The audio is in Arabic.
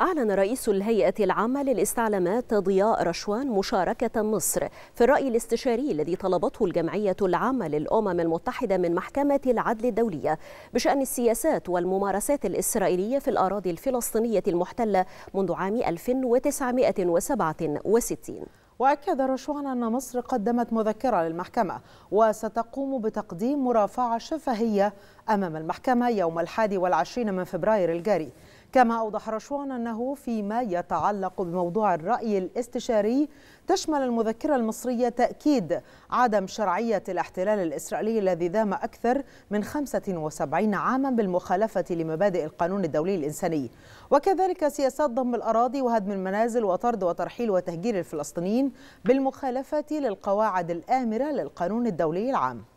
أعلن رئيس الهيئة العامة للاستعلامات ضياء رشوان مشاركة مصر في الرأي الاستشاري الذي طلبته الجمعية العامة للأمم المتحدة من محكمة العدل الدولية بشأن السياسات والممارسات الإسرائيلية في الأراضي الفلسطينية المحتلة منذ عام 1967 وأكد رشوان أن مصر قدمت مذكرة للمحكمة وستقوم بتقديم مرافعة شفهية أمام المحكمة يوم الحادي والعشرين من فبراير الجاري كما أوضح رشوان أنه فيما يتعلق بموضوع الرأي الاستشاري تشمل المذكرة المصرية تأكيد عدم شرعية الاحتلال الإسرائيلي الذي دام أكثر من 75 عاما بالمخالفة لمبادئ القانون الدولي الإنساني وكذلك سياسات ضم الأراضي وهدم المنازل وطرد وترحيل وتهجير الفلسطينيين بالمخالفة للقواعد الآمرة للقانون الدولي العام